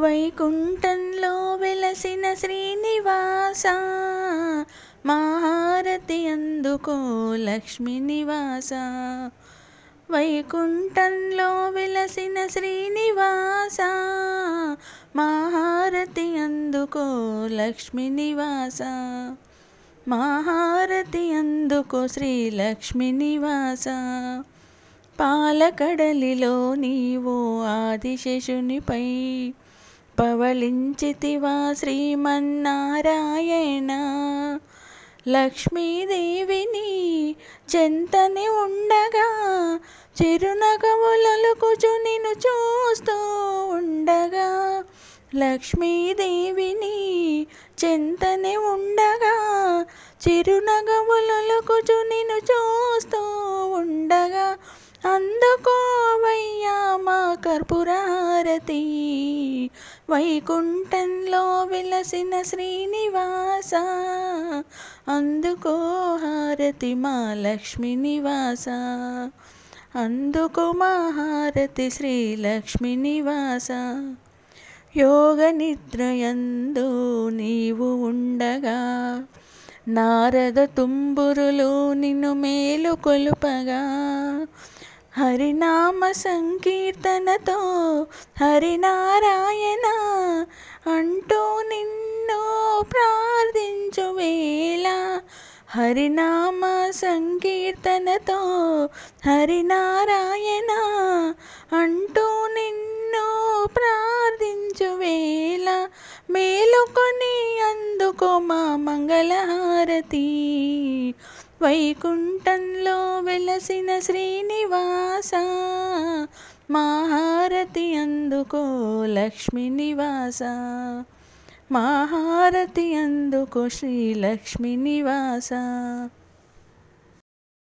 వైకుంఠంలో వెలసిన శ్రీనివాస మహారతి అందుకో లక్ష్మి నివాస వైకుంఠంలో వెలసిన శ్రీనివాస మహారతి అందుకో లక్ష్మి నివాస మహారతి అందుకో శ్రీ లక్ష్మి నివాస పాలకడలిలో నీవో ఆదిశేషునిపై పవళించితివా శ్రీమన్నారాయణ లక్ష్మీదేవిని చెంతని ఉండగా చిరునగములలుకుచు నిన్ను చూస్తూ ఉండగా లక్ష్మీదేవిని చెంతని ఉండగా చిరునగములలుకుచు నిన్ను చూస్తూ ఉండగా అందుకోవయ్యా మా కర్పూరారతి వైకుంఠంలో విలసిన శ్రీనివాస అందుకో హారతి మా లక్ష్మి నివాస అందుకు మహారతి శ్రీ లక్ష్మి నివాస యోగ నిద్రయందు నీవు ఉండగా నారద తుంబురులు నిన్ను మేలు కొలుపగా హరినామ సంకీర్తనతో హరినారాయణ అంటూ నిన్ను ప్రార్థించు వేళ హరినామ సంకీర్తనతో హరినారాయణ అంటూ నిన్ను ప్రార్థించు వేళ మేలుకొని అందుకో మా మంగళహారతి వైకుంఠంలో వెలసిన శ్రీనివాస మహారతి అందుకో లక్ష్మి నివాస మహారతి అందుకో శ్రీ లక్ష్మి నివాస